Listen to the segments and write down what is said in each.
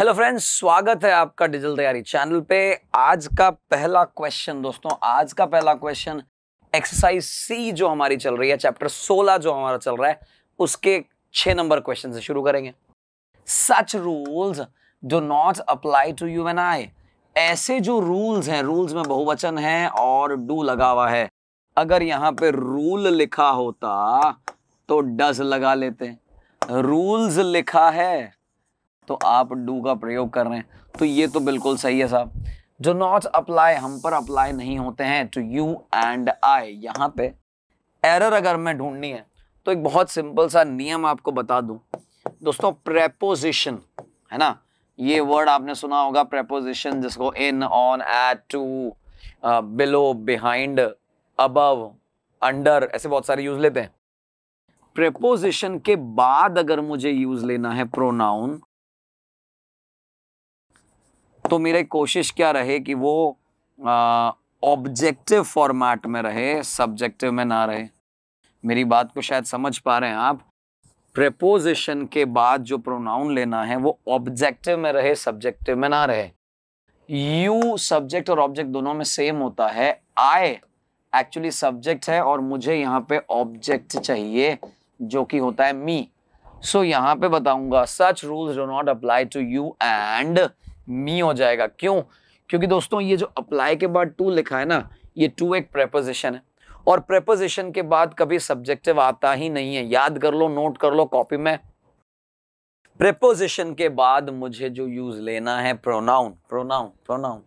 hello friends स्वागत है आपका डिजिटल तैयारी चैनल पे आज का पहला क्वेश्चन दोस्तों आज का पहला क्वेश्चन एक्सरसाइज सी जो हमारी चल रही है चैप्टर 16 जो हमारा चल रहा है उसके छह नंबर क्वेश्चन से शुरू करेंगे such rules do not apply to you and I ऐसे जो रूल्स हैं रूल्स में बहुवचन है और डू लगा हुआ है अगर यहाँ पे रूल लिखा होता तो डज लगा लेते रूल्स लिखा है तो आप डू का प्रयोग कर रहे हैं तो ये तो बिल्कुल सही है साहब जो नॉट अप्लाई हम पर अप्लाई नहीं होते हैं टू यू एंड आई यहाँ पे एरर अगर मैं ढूंढनी है तो एक बहुत सिंपल सा नियम आपको बता दूं दोस्तों प्रेपोजिशन है ना ये वर्ड आपने सुना होगा प्रेपोजिशन जिसको in on at to below behind above under ऐसे बहुत सारे यूज लेते हैं प्रेपोजिशन के बाद अगर मुझे यूज लेना है प्रोनाउन तो मेरे कोशिश क्या रहे कि वो ऑब्जेक्टिव फॉर्मेट में रहे सब्जेक्टिव में ना रहे मेरी बात को शायद समझ पा रहे हैं आप प्रपोजिशन के बाद जो प्रोनाउन लेना है वो ऑब्जेक्टिव में रहे सब्जेक्टिव में ना रहे यू सब्जेक्ट और ऑब्जेक्ट दोनों में सेम होता है आई एक्चुअली सब्जेक्ट है और मुझे यहाँ पे ऑब्जेक्ट चाहिए जो कि होता है मी सो so, यहाँ पे बताऊंगा such rules do not apply to you and me हो जाएगा क्यों क्योंकि दोस्तों ये जो अप्लाई के बाद टू लिखा है ना ये टू एक प्रेपोजिशन है और प्रेपोजिशन के बाद कभी सब्जेक्टिव आता ही नहीं है याद कर लो नोट कर लो कॉपी में प्रेपोजिशन के बाद मुझे जो यूज लेना है प्रोनाउन प्रोनाउन प्रोनाउन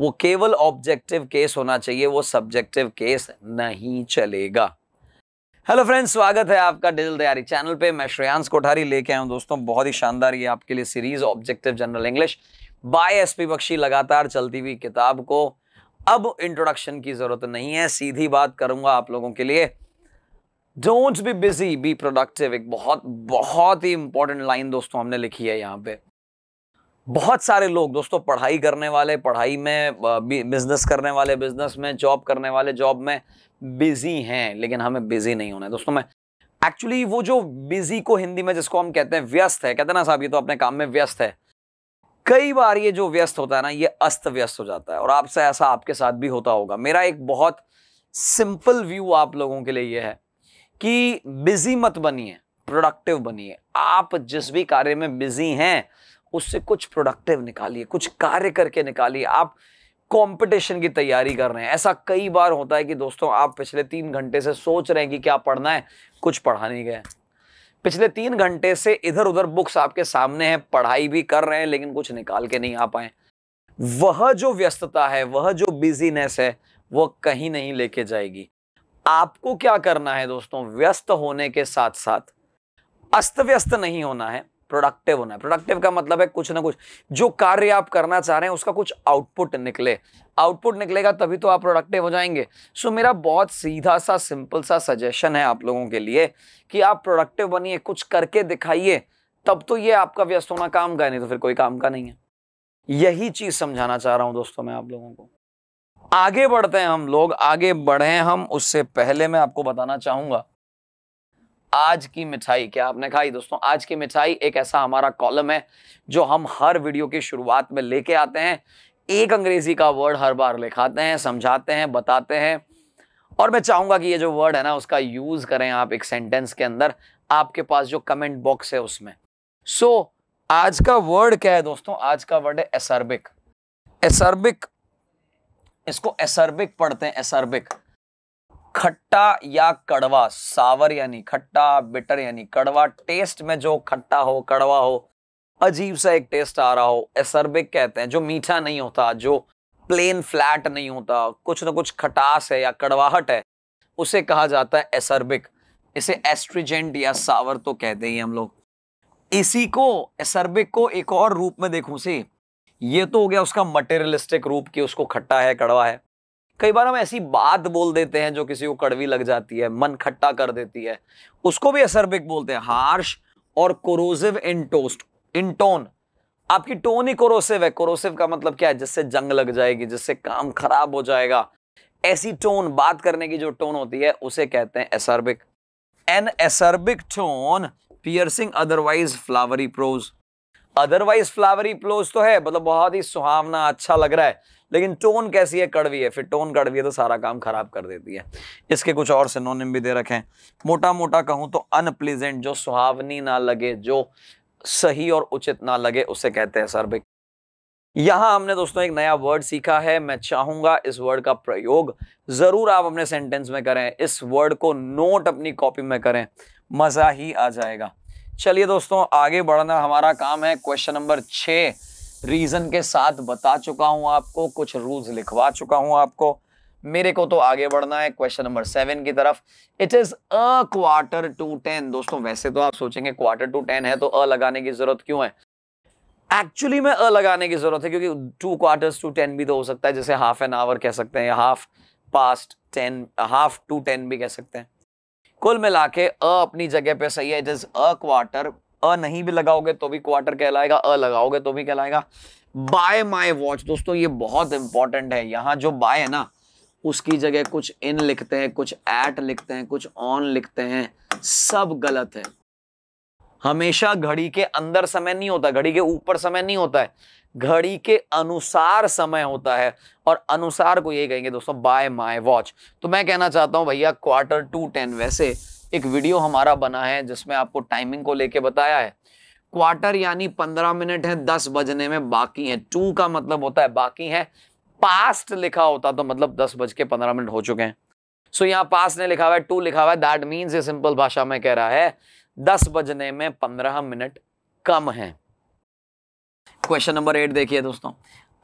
वो केवल ऑब्जेक्टिव केस होना चाहिए वो सब्जेक्टिव केस नहीं चलेगा हेलो फ्रेंड्स स्वागत है आपका डिजिटल तैयारी चैनल पे मैं श्रेयांश कोठारी लेके आया हूँ दोस्तों बहुत ही शानदार ये आपके लिए series objective general English by SP Bakshi लगातार चलती हुई किताब को अब इंट्रोडक्शन की जरूरत नहीं है सीधी बात करूंगा आप लोगों के लिए don't be busy be productive एक बहुत बहुत ही इंपॉर्टेंट लाइन दोस्तों हमने लिखी है यहाँ पे बहुत सारे लोग दोस्तों पढ़ाई करने वाले पढ़ाई में बिजनेस करने वाले बिजनेस में जॉब करने वाले जॉब में बिजी हैं लेकिन हमें बिजी नहीं होना है दोस्तों मैं एक्चुअली वो जो बिजी को हिंदी में जिसको हम कहते हैं व्यस्त है कहते हैं ना साहब ये तो अपने काम में व्यस्त है कई बार ये जो व्यस्त होता है ना ये अस्त व्यस्त हो जाता है और आपसे ऐसा आपके साथ भी होता होगा मेरा एक बहुत सिंपल व्यू आप लोगों के लिए ये है कि बिजी मत बनिए प्रोडक्टिव बनिए आप जिस भी कार्य में बिजी हैं उससे कुछ प्रोडक्टिव निकालिए कुछ कार्य करके निकालिए आप कंपटीशन की तैयारी कर रहे हैं ऐसा कई बार होता है कि दोस्तों आप पिछले तीन घंटे से सोच रहे हैं कि क्या पढ़ना है कुछ पढ़ा नहीं गया पिछले तीन घंटे से इधर उधर बुक्स आपके सामने हैं पढ़ाई भी कर रहे हैं लेकिन कुछ निकाल के नहीं आ पाए वह जो व्यस्तता है वह जो बिजीनेस है वह कहीं नहीं लेके जाएगी आपको क्या करना है दोस्तों व्यस्त होने के साथ साथ अस्त व्यस्त नहीं होना है प्रोडक्टिव होना है प्रोडक्टिव का मतलब है कुछ ना कुछ जो कार्य आप करना चाह रहे हैं उसका कुछ आउटपुट निकले आउटपुट निकलेगा तभी तो आप प्रोडक्टिव हो जाएंगे सो so, मेरा बहुत सीधा सा सिंपल सा सजेशन है आप लोगों के लिए कि आप प्रोडक्टिव बनिए कुछ करके दिखाइए तब तो ये आपका व्यस्त होना काम का नहीं तो फिर कोई काम का नहीं है यही चीज़ समझाना चाह रहा हूँ दोस्तों मैं आप लोगों को आगे बढ़ते हैं हम लोग आगे बढ़े हम उससे पहले मैं आपको बताना चाहूंगा आज की मिठाई क्या आपने खाई दोस्तों आज की मिठाई एक ऐसा हमारा कॉलम है जो हम हर वीडियो की शुरुआत में लेके आते हैं एक अंग्रेजी का वर्ड हर बार लिखाते हैं समझाते हैं बताते हैं और मैं चाहूंगा कि ये जो वर्ड है ना उसका यूज़ करें आप एक सेंटेंस के अंदर आपके पास जो कमेंट बॉक्स है उसमें सो so, आज का वर्ड क्या है दोस्तों आज का वर्ड है एसर्बिक एसर्बिक इसको एसर्बिक पढ़ते हैं एसर्बिक खट्टा या कड़वा सावर यानी खट्टा बिटर यानी कड़वा टेस्ट में जो खट्टा हो कड़वा हो अजीब सा एक टेस्ट आ रहा हो एसर्बिक कहते हैं जो मीठा नहीं होता जो प्लेन फ्लैट नहीं होता कुछ ना कुछ खटास है या कड़वाहट है उसे कहा जाता है एसर्बिक इसे एस्ट्रिजेंट या सावर तो कहते ही हम लोग इसी को एसर्बिक को एक और रूप में देखूं सी ये तो हो गया उसका मटेरियलिस्टिक रूप कि उसको खट्टा है कड़वा है कई बार हम ऐसी बात बोल देते हैं जो किसी को कड़वी लग जाती है मन खट्टा कर देती है उसको भी असरबिक बोलते हैं हार्श और corrosive in toast in tone आपकी टोन ही कोरोसिव है कोरोसिव का मतलब क्या है जिससे जंग लग जाएगी जिससे काम खराब हो जाएगा ऐसी टोन बात करने की जो टोन होती है उसे कहते हैं acerbic an acerbic tone piercing otherwise flowery prose otherwise flowery prose तो है मतलब बहुत ही सुहावना अच्छा लग रहा है लेकिन टोन कैसी है कड़वी है फिर टोन कड़वी है तो सारा काम खराब कर देती है इसके कुछ और सिनोनिम भी दे रखे हैं मोटा मोटा कहूँ तो अनप्लीजेंट जो सुहावनी ना लगे जो सही और उचित ना लगे उसे कहते हैं सर भाई यहाँ हमने दोस्तों एक नया वर्ड सीखा है मैं चाहूँगा इस वर्ड का प्रयोग ज़रूर आप अपने सेंटेंस में करें इस वर्ड को नोट अपनी कॉपी में करें मज़ा ही आ जाएगा चलिए दोस्तों आगे बढ़ना हमारा काम है क्वेश्चन नंबर छः रीजन के साथ बता चुका हूं आपको कुछ रूल्स लिखवा चुका हूं आपको मेरे को तो आगे बढ़ना है क्वेश्चन नंबर सेवन की तरफ it is a quarter to ten दोस्तों वैसे तो आप सोचेंगे क्वार्टर टू टेन है तो अ लगाने की जरूरत क्यों है एक्चुअली में अ लगाने की जरूरत है क्योंकि टू क्वार्टर टू टेन भी तो हो सकता है जैसे हाफ एन आवर कह सकते हैं या half past ten half to ten भी कह सकते हैं कुल मिला के अ अपनी जगह पे सही है it is a quarter a नहीं भी लगाओगे तो भी क्वार्टर कहलाएगा अ लगाओगे तो भी कहलाएगा बाय माय वॉच दोस्तों ये बहुत इंपॉर्टेंट है यहाँ जो बाय है ना उसकी जगह कुछ इन लिखते हैं कुछ एट लिखते हैं कुछ ऑन लिखते हैं सब गलत है हमेशा घड़ी के अंदर समय नहीं होता घड़ी के ऊपर समय नहीं होता है घड़ी के अनुसार समय होता है और अनुसार को ये कहेंगे दोस्तों बाय माय वॉच तो मैं कहना चाहता हूँ भैया क्वार्टर टू टेन वैसे एक वीडियो हमारा बना है जिसमें आपको टाइमिंग को लेके बताया है क्वार्टर यानी पंद्रह मिनट है दस बजने में बाकी है टू का मतलब होता है बाकी है पास्ट लिखा होता तो मतलब दस बज के पंद्रह मिनट हो चुके हैं सो so, यहाँ पास ने लिखा हुआ है टू लिखा हुआ है दैट मीन्स ये सिंपल भाषा में कह रहा है दस बजने में पंद्रह मिनट कम है क्वेश्चन नंबर एट देखिए दोस्तों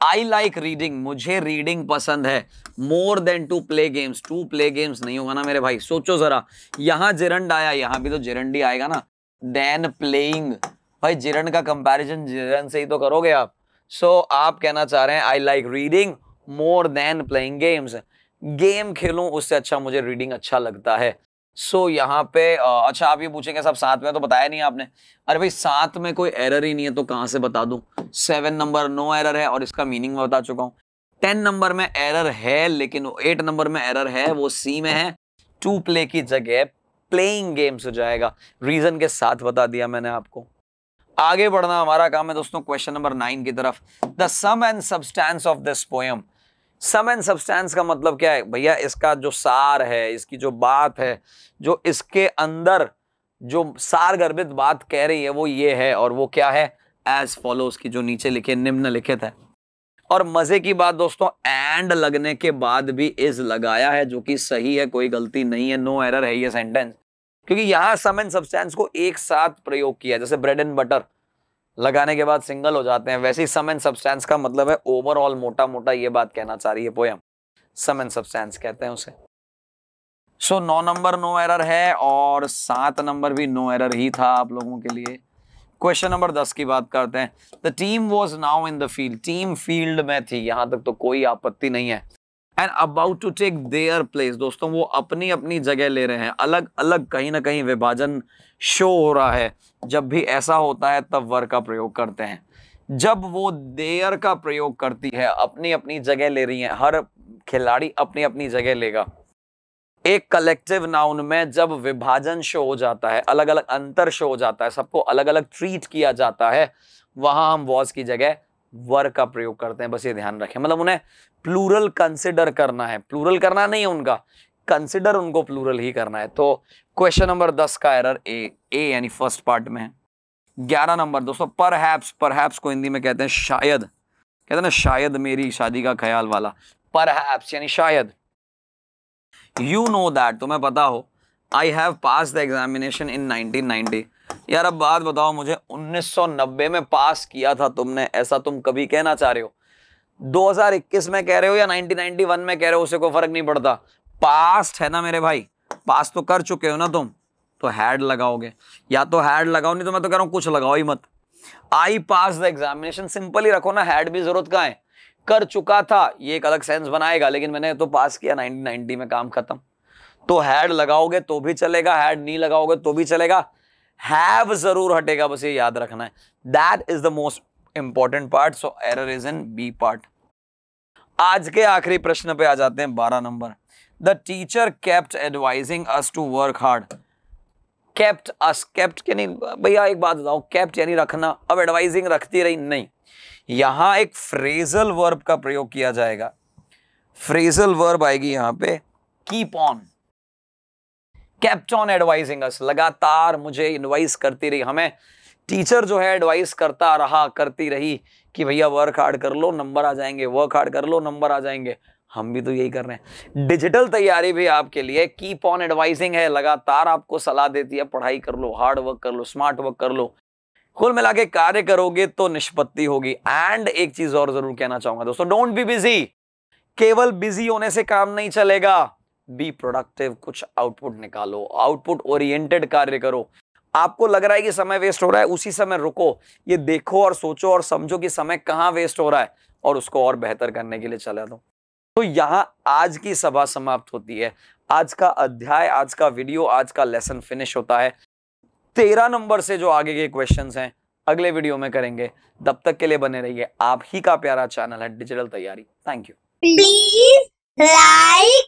आई लाइक रीडिंग मुझे रीडिंग पसंद है more than to play games to play games नहीं होगा ना मेरे भाई सोचो जरा यहाँ जिरंड आया यहाँ भी तो जिरंडी आएगा ना देन प्लेइंग भाई जिरन का कंपैरिजन जिरन से ही तो करोगे आप सो so, आप कहना चाह रहे हैं I like reading more than playing games game खेलूं उससे अच्छा मुझे रीडिंग अच्छा लगता है सो so, यहाँ पे अच्छा आप ये पूछेंगे सब साथ में तो बताया नहीं आपने अरे भाई साथ में कोई एरर ही नहीं है तो कहाँ से बता दूँ सेवन नंबर नो एरर है और इसका मीनिंग मैं बता चुका हूँ टेन नंबर में एरर है लेकिन एट नंबर में एरर है वो सी में है टू प्ले की जगह प्लेइंग गेम्स हो जाएगा रीजन के साथ बता दिया मैंने आपको आगे बढ़ना हमारा काम है दोस्तों क्वेश्चन नंबर नाइन की तरफ the sum and substance of this poem sum and substance का मतलब क्या है भैया इसका जो सार है इसकी जो बात है जो इसके अंदर जो सार गर्भित बात कह रही है वो ये है और वो क्या है एज फॉलो की जो नीचे लिखे निम्न लिखित है और मजे की बात दोस्तों एंड लगने के बाद भी इज लगाया है जो कि सही है कोई गलती नहीं है नो एरर है ये सेंटेंस क्योंकि यहाँ सम एंड सब्सटेंस को एक साथ प्रयोग किया जैसे ब्रेड एंड बटर लगाने के बाद सिंगल हो जाते हैं वैसे ही सम एंड सब्सटेंस का मतलब है ओवरऑल मोटा मोटा ये बात कहना चाह रही है पोयम सम एंड सब्सटेंस कहते हैं उसे सो so, नौ नंबर नो एरर है और सात नंबर भी नो एरर ही था आप लोगों के लिए क्वेश्चन नंबर दस की बात करते हैं the team was now in the field team field में थी यहां तक तो कोई आपत्ति नहीं है and about to take their place दोस्तों वो अपनी अपनी जगह ले रहे हैं अलग अलग कहीं ना कहीं विभाजन शो हो रहा है जब भी ऐसा होता है तब वर का प्रयोग करते हैं जब वो देयर का प्रयोग करती है अपनी अपनी जगह ले रही है हर खिलाड़ी अपनी अपनी जगह लेगा एक कलेक्टिव नाउन में जब विभाजन शो हो जाता है अलग अलग अंतर शो हो जाता है सबको अलग अलग ट्रीट किया जाता है वहां हम वॉज की जगह वर का प्रयोग करते हैं बस ये ध्यान रखें मतलब उन्हें प्लूरल कंसिडर करना है प्लूरल करना नहीं है उनका कंसिडर उनको प्लूरल ही करना है तो क्वेश्चन नंबर दस का एरर ए ए यानी फर्स्ट पार्ट में ग्यारह नंबर दोस्तों पर हैप्स पर हैप्स को हिंदी में कहते हैं शायद कहते हैं ना शायद मेरी शादी का ख्याल वाला पर हैप्स यानी शायद यू नो दैट तुम्हें पता हो I have pass the examination in nineteen ninety यार अब बात बताओ मुझे 1990 में पास किया था तुमने ऐसा तुम कभी कहना चाह रहे हो 2021 में कह रहे हो या 1991 में कह रहे हो उसे कोई फर्क नहीं पड़ता पास्ट है ना मेरे भाई पास तो कर चुके हो ना तुम तो हैड लगाओगे या तो हैड लगाओ नहीं तो मैं तो कह रहा हूँ कुछ लगाओ ही मत I pass the examination simple ही रखो ना हैड भी जरूरत का है कर चुका था ये एक अलग सेंस बनाएगा लेकिन मैंने तो पास किया 1990 में काम खत्म तो हैड लगाओगे तो भी चलेगा हैड नहीं लगाओगे तो भी चलेगा हैव जरूर हटेगा बस ये याद रखना है that is the most important part so error is in B part आज के आखिरी प्रश्न पे आ जाते हैं बारह number the teacher kept advising us to work hard kept us kept के नहीं भैया एक बात बताओ केप्ट यानी रखना अब एडवाइजिंग रखती रही नहीं यहां एक फ्रेजल वर्ब का प्रयोग किया जाएगा फ्रेजल वर्ब आएगी यहां पे keep on kept advising us लगातार मुझे इनवाइस करती रही हमें टीचर जो है एडवाइस करता रहा करती रही कि भैया वर्क हार्ड कर लो नंबर आ जाएंगे वर्क हार्ड कर लो नंबर आ जाएंगे हम भी तो यही कर रहे हैं डिजिटल तैयारी भी आपके लिए कीप ऑन एडवाइजिंग है लगातार आपको सलाह देती है पढ़ाई कर लो हार्ड वर्क कर लो स्मार्ट वर्क कर लो कुल मिला के कार्य करोगे तो निष्पत्ति होगी एंड एक चीज और जरूर कहना चाहूंगा दोस्तों डोंट बी बिजी केवल बिजी होने से काम नहीं चलेगा बी प्रोडक्टिव कुछ आउटपुट निकालो आउटपुट ओरिएंटेड कार्य करो आपको लग रहा है कि समय वेस्ट हो रहा है उसी समय रुको ये देखो और सोचो और समझो कि समय कहाँ वेस्ट हो रहा है और उसको और बेहतर करने के लिए चला दो तो यहाँ आज की सभा समाप्त होती है आज का अध्याय आज का वीडियो आज का लेसन फिनिश होता है तेरह नंबर से जो आगे के क्वेश्चंस हैं अगले वीडियो में करेंगे तब तक के लिए बने रहिए आप ही का प्यारा चैनल है डिजिटल तैयारी थैंक यू प्लीज लाइक